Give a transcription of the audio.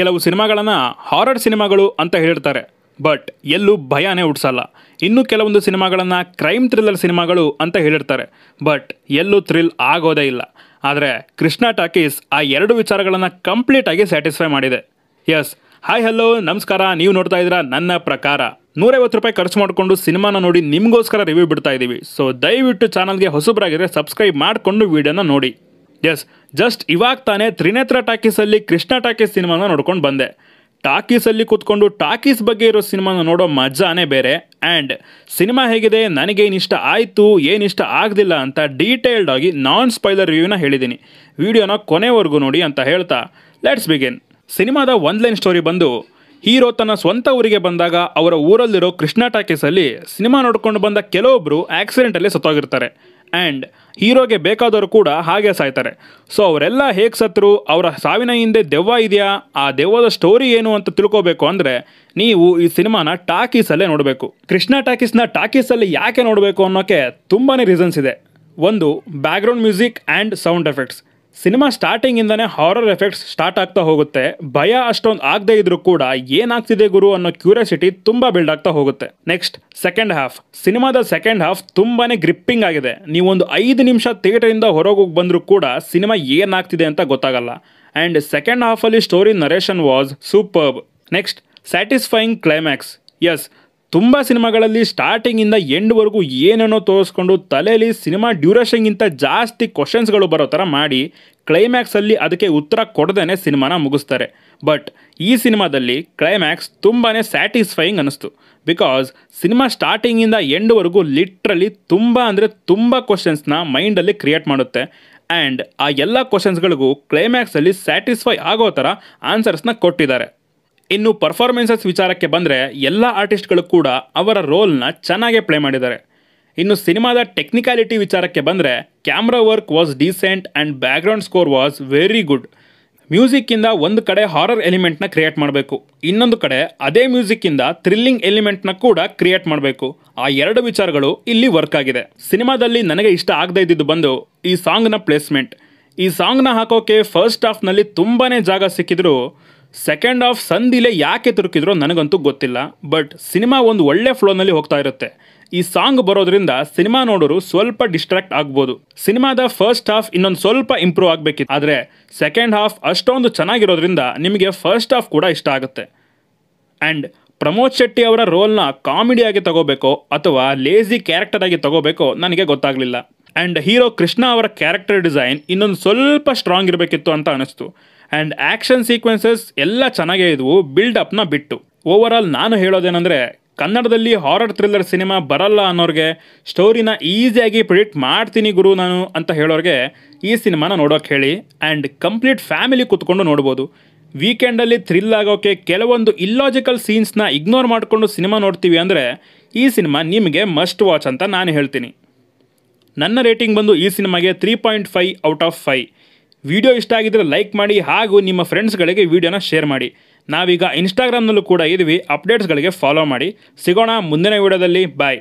ಕೆಲವು ಸಿನಿಮಾಗಳನ್ನು ಹಾರರ್ ಸಿನಿಮಾಗಳು ಅಂತ ಹೇಳಿರ್ತಾರೆ ಬಟ್ ಎಲ್ಲೂ ಭಯನೇ ಹುಟ್ಟಿಸಲ್ಲ ಇನ್ನು ಕೆಲವೊಂದು ಸಿನಿಮಾಗಳನ್ನು ಕ್ರೈಮ್ ಥ್ರಿಲ್ಲರ್ ಸಿನಿಮಾಗಳು ಅಂತ ಹೇಳಿರ್ತಾರೆ ಬಟ್ ಎಲ್ಲೂ ಥ್ರಿಲ್ ಆಗೋದೇ ಇಲ್ಲ ಆದರೆ ಕೃಷ್ಣ ಟಾಕೀಸ್ ಆ ಎರಡು ವಿಚಾರಗಳನ್ನು ಕಂಪ್ಲೀಟಾಗಿ ಸ್ಯಾಟಿಸ್ಫೈ ಮಾಡಿದೆ ಎಸ್ ಹಾಯ್ ಹಲೋ ನಮಸ್ಕಾರ ನೀವು ನೋಡ್ತಾ ಇದ್ದೀರಾ ನನ್ನ ಪ್ರಕಾರ ನೂರೈವತ್ತು ರೂಪಾಯಿ ಖರ್ಚು ಮಾಡಿಕೊಂಡು ಸಿನಿಮಾನ ನೋಡಿ ನಿಮಗೋಸ್ಕರ ರಿವ್ಯೂ ಬಿಡ್ತಾ ಇದ್ದೀವಿ ಸೊ ದಯವಿಟ್ಟು ಚಾನಲ್ಗೆ ಹೊಸಬರಾಗಿದ್ರೆ ಸಬ್ಸ್ಕ್ರೈಬ್ ಮಾಡಿಕೊಂಡು ವಿಡಿಯೋನ ನೋಡಿ ಎಸ್ ಜಸ್ಟ್ ಇವಾಗ ತಾನೇ ತ್ರಿನೇತ್ರ ಟಾಕೀಸಲ್ಲಿ ಕೃಷ್ಣ ಟಾಕೀಸ್ ಸಿನಿಮಾನ ನೋಡ್ಕೊಂಡು ಬಂದೆ ಟಾಕೀಸಲ್ಲಿ ಕೂತ್ಕೊಂಡು ಟಾಕೀಸ್ ಬಗ್ಗೆ ಇರೋ ಸಿನಿಮಾನ ನೋಡೋ ಮಜಾನೇ ಬೇರೆ ಆ್ಯಂಡ್ ಸಿನಿಮಾ ಹೇಗಿದೆ ನನಗೇನು ಇಷ್ಟ ಆಯಿತು ಏನು ಇಷ್ಟ ಆಗದಿಲ್ಲ ಅಂತ ಡೀಟೇಲ್ಡ್ ಆಗಿ ನಾನ್ ಸ್ಪೈಲರ್ ರಿವ್ಯೂನ ಹೇಳಿದ್ದೀನಿ ವಿಡಿಯೋನ ಕೊನೆವರೆಗೂ ನೋಡಿ ಅಂತ ಹೇಳ್ತಾ ಲೆಟ್ಸ್ ಬಿಗಿನ್ ಸಿನಿಮಾದ ಒಂದು ಲೈನ್ ಸ್ಟೋರಿ ಬಂದು ಹೀರೋ ತನ್ನ ಸ್ವಂತ ಊರಿಗೆ ಬಂದಾಗ ಅವರ ಊರಲ್ಲಿರೋ ಕೃಷ್ಣ ಟಾಕೀಸಲ್ಲಿ ಸಿನಿಮಾ ನೋಡ್ಕೊಂಡು ಬಂದ ಕೆಲವೊಬ್ಬರು ಆಕ್ಸಿಡೆಂಟಲ್ಲಿ ಸತ್ತೋಗಿರ್ತಾರೆ ಆ್ಯಂಡ್ ಹೀರೋಗೆ ಬೇಕಾದವರು ಕೂಡ ಹಾಗೆ ಸಾಯ್ತಾರೆ ಸೊ ಅವರೆಲ್ಲ ಹೇಗೆ ಸತ್ರು ಅವರ ಸಾವಿನ ಹಿಂದೆ ದೆವ್ವ ಇದೆಯಾ ಆ ದೆವ್ವದ ಸ್ಟೋರಿ ಏನು ಅಂತ ತಿಳ್ಕೋಬೇಕು ಅಂದರೆ ನೀವು ಈ ಸಿನಿಮಾನ ಟಾಕೀಸಲ್ಲೇ ನೋಡಬೇಕು ಕೃಷ್ಣ ಟಾಕೀಸ್ನ ಟಾಕೀಸಲ್ಲಿ ಯಾಕೆ ನೋಡಬೇಕು ಅನ್ನೋಕ್ಕೆ ತುಂಬಾ ರೀಸನ್ಸ್ ಇದೆ ಒಂದು background music and sound effects cinema ಸ್ಟಾರ್ಟಿಂಗಿಂದನೇ ಹಾರರ್ ಎಫೆಕ್ಟ್ಸ್ ಸ್ಟಾರ್ಟ್ ಆಗ್ತಾ ಹೋಗುತ್ತೆ ಭಯ ಅಷ್ಟೊಂದು ಆಗದೆ ಇದ್ರೂ ಕೂಡ ಏನಾಗ್ತಿದೆ ಗುರು ಅನ್ನೋ ಕ್ಯೂರಿಯಾಸಿಟಿ ತುಂಬಾ ಬಿಲ್ಡ್ ಆಗ್ತಾ ಹೋಗುತ್ತೆ ನೆಕ್ಸ್ಟ್ ಸೆಕೆಂಡ್ ಹಾಫ್ ಸಿನಿಮಾದ ಸೆಕೆಂಡ್ ಹಾಫ್ ತುಂಬಾನೇ ಗ್ರಿಪ್ಪಿಂಗ್ ಆಗಿದೆ ನೀವೊಂದು ಐದು ನಿಮಿಷ ಥಿಯೇಟರ್ ಇಂದ ಹೊರಗೆ ಬಂದರೂ ಕೂಡ ಸಿನಿಮಾ ಏನಾಗ್ತಿದೆ ಅಂತ ಗೊತ್ತಾಗಲ್ಲ ಆ್ಯಂಡ್ ಸೆಕೆಂಡ್ ಹಾಫಲ್ಲಿ story narration was superb next satisfying climax is ತುಂಬ ಸಿನಿಮಾಗಳಲ್ಲಿ ಸ್ಟಾರ್ಟಿಂಗಿಂದ ಎಂಡ್ವರೆಗೂ ಏನೇನೋ ತೋರಿಸ್ಕೊಂಡು ತಲೆಯಲ್ಲಿ ಸಿನಿಮಾ ಡ್ಯೂರೇಷನ್ಗಿಂತ ಜಾಸ್ತಿ ಕ್ವಶನ್ಸ್ಗಳು ಬರೋ ಥರ ಮಾಡಿ ಕ್ಲೈಮ್ಯಾಕ್ಸಲ್ಲಿ ಅದಕ್ಕೆ ಉತ್ತರ ಕೊಡದೇ ಸಿನಿಮಾನ ಮುಗಿಸ್ತಾರೆ ಬಟ್ ಈ ಸಿನಿಮಾದಲ್ಲಿ ಕ್ಲೈಮ್ಯಾಕ್ಸ್ ತುಂಬಾ ಸ್ಯಾಟಿಸ್ಫೈಯಿಂಗ್ ಅನ್ನಿಸ್ತು ಬಿಕಾಸ್ ಸಿನಿಮಾ ಸ್ಟಾರ್ಟಿಂಗಿಂದ ಎಂಡ್ವರೆಗೂ ಲಿಟ್ರಲಿ ತುಂಬ ಅಂದರೆ ತುಂಬ ಕ್ವಶನ್ಸ್ನ ಮೈಂಡಲ್ಲಿ ಕ್ರಿಯೇಟ್ ಮಾಡುತ್ತೆ ಆ್ಯಂಡ್ ಆ ಎಲ್ಲ ಕ್ವಶನ್ಸ್ಗಳಿಗೂ ಕ್ಲೈಮ್ಯಾಕ್ಸಲ್ಲಿ ಸ್ಯಾಟಿಸ್ಫೈ ಆಗೋ ಥರ ಆನ್ಸರ್ಸ್ನ ಕೊಟ್ಟಿದ್ದಾರೆ ಇನ್ನು ಪರ್ಫಾರ್ಮೆನ್ಸಸ್ ವಿಚಾರಕ್ಕೆ ಬಂದರೆ ಎಲ್ಲ ಆರ್ಟಿಸ್ಟ್ಗಳು ಕೂಡ ಅವರ ರೋಲ್ನ ಚೆನ್ನಾಗೇ ಪ್ಲೇ ಮಾಡಿದ್ದಾರೆ ಇನ್ನು ಸಿನಿಮಾದ ಟೆಕ್ನಿಕಾಲಿಟಿ ವಿಚಾರಕ್ಕೆ ಬಂದರೆ camera work was decent and background score was very good ಮ್ಯೂಸಿಕ್ಕಿಂದ ಒಂದು ಕಡೆ ಹಾರರ್ ಎಲಿಮೆಂಟ್ನ ಕ್ರಿಯೇಟ್ ಮಾಡಬೇಕು ಇನ್ನೊಂದು ಕಡೆ ಅದೇ ಮ್ಯೂಸಿಕ್ಕಿಂದ ಥ್ರಿಲ್ಲಿಂಗ್ ಎಲಿಮೆಂಟ್ನ ಕೂಡ ಕ್ರಿಯೇಟ್ ಮಾಡಬೇಕು ಆ ಎರಡು ವಿಚಾರಗಳು ಇಲ್ಲಿ ವರ್ಕ್ ಆಗಿದೆ ಸಿನಿಮಾದಲ್ಲಿ ನನಗೆ ಇಷ್ಟ ಆಗದೇ ಇದ್ದಿದ್ದು ಬಂದು ಈ ಸಾಂಗ್ನ ಪ್ಲೇಸ್ಮೆಂಟ್ ಈ ಸಾಂಗ್ನ ಹಾಕೋಕೆ ಫಸ್ಟ್ ಹಾಫ್ನಲ್ಲಿ ತುಂಬಾ ಜಾಗ ಸಿಕ್ಕಿದ್ರು ಸೆಕೆಂಡ್ ಹಾಫ್ ಸಂದಿಲೆ ಯಾಕೆ ತುರುಕಿದ್ರೋ ನನಗಂತೂ ಗೊತ್ತಿಲ್ಲ ಬಟ್ ಸಿನಿಮಾ ಒಂದು ಒಳ್ಳೆ ಫ್ಲೋನಲ್ಲಿ ಹೋಗ್ತಾ ಇರುತ್ತೆ ಈ ಸಾಂಗ್ ಬರೋದ್ರಿಂದ ಸಿನಿಮಾ ನೋಡೋರು ಸ್ವಲ್ಪ ಡಿಸ್ಟ್ರಾಕ್ಟ್ ಆಗ್ಬೋದು ಸಿನಿಮಾದ ಫಸ್ಟ್ ಹಾಫ್ ಇನ್ನೊಂದು ಸ್ವಲ್ಪ ಇಂಪ್ರೂವ್ ಆಗಬೇಕಿತ್ತು ಆದರೆ ಸೆಕೆಂಡ್ ಹಾಫ್ ಅಷ್ಟೊಂದು ಚೆನ್ನಾಗಿರೋದ್ರಿಂದ ನಿಮಗೆ ಫಸ್ಟ್ ಹಾಫ್ ಕೂಡ ಇಷ್ಟ ಆಗುತ್ತೆ ಆ್ಯಂಡ್ ಪ್ರಮೋದ್ ಶೆಟ್ಟಿ ಅವರ ರೋಲ್ನ ಕಾಮಿಡಿಯಾಗಿ ತಗೋಬೇಕೋ ಅಥವಾ ಲೇಸಿ ಕ್ಯಾರೆಕ್ಟರ್ ಆಗಿ ತಗೋಬೇಕೋ ನನಗೆ ಗೊತ್ತಾಗಲಿಲ್ಲ ಆ್ಯಂಡ್ ಹೀರೋ ಕೃಷ್ಣ ಅವರ ಕ್ಯಾರೆಕ್ಟರ್ ಡಿಸೈನ್ ಇನ್ನೊಂದು ಸ್ವಲ್ಪ ಸ್ಟ್ರಾಂಗ್ ಇರಬೇಕಿತ್ತು ಅಂತ ಅನಿಸ್ತು ಆ್ಯಂಡ್ ಆ್ಯಕ್ಷನ್ ಸೀಕ್ವೆನ್ಸಸ್ ಎಲ್ಲ ಚೆನ್ನಾಗೇ ಇದ್ವು ಬಿಲ್ಡಪ್ನ ಬಿಟ್ಟು ಓವರ್ ಆಲ್ ನಾನು ಹೇಳೋದೇನೆಂದರೆ ಕನ್ನಡದಲ್ಲಿ ಹಾರರ್ ಥ್ರಿಲ್ಲರ್ ಸಿನಿಮಾ ಬರಲ್ಲ ಅನ್ನೋರಿಗೆ ಸ್ಟೋರಿನ ಈಸಿಯಾಗಿ ಪ್ರಿಡಿಕ್ಟ್ ಮಾಡ್ತೀನಿ ಗುರು ನಾನು ಅಂತ ಹೇಳೋರಿಗೆ ಈ ಸಿನಿಮಾನ ನೋಡೋಕೆ ಹೇಳಿ ಆ್ಯಂಡ್ ಕಂಪ್ಲೀಟ್ ಫ್ಯಾಮಿಲಿ ಕುತ್ಕೊಂಡು ನೋಡ್ಬೋದು ವೀಕೆಂಡಲ್ಲಿ ಥ್ರಿಲ್ ಆಗೋಕ್ಕೆ ಕೆಲವೊಂದು ಇಲ್ಲಾಜಿಕಲ್ ಸೀನ್ಸ್ನ ಇಗ್ನೋರ್ ಮಾಡಿಕೊಂಡು ಸಿನಿಮಾ ನೋಡ್ತೀವಿ ಅಂದರೆ ಈ ಸಿನಿಮಾ ನಿಮಗೆ ಮಸ್ಟ್ ವಾಚ್ ಅಂತ ನಾನು ಹೇಳ್ತೀನಿ ನನ್ನ ರೇಟಿಂಗ್ ಬಂದು ಈ ಸಿನಿಮಾಗೆ three point five out of five video ಇಷ್ಟ ಆಗಿದ್ದರೆ ಲೈಕ್ ಮಾಡಿ ಹಾಗೂ ನಿಮ್ಮ ಫ್ರೆಂಡ್ಸ್ಗಳಿಗೆ ವಿಡಿಯೋನ ಶೇರ್ ಮಾಡಿ ನಾವೀಗ ಇನ್ಸ್ಟಾಗ್ರಾಮ್ನಲ್ಲೂ ಕೂಡ ಇದ್ವಿ ಅಪ್ಡೇಟ್ಸ್ಗಳಿಗೆ ಫಾಲೋ ಮಾಡಿ ಸಿಗೋಣ ಮುಂದಿನ ವಿಡಿಯೋದಲ್ಲಿ ಬಾಯ್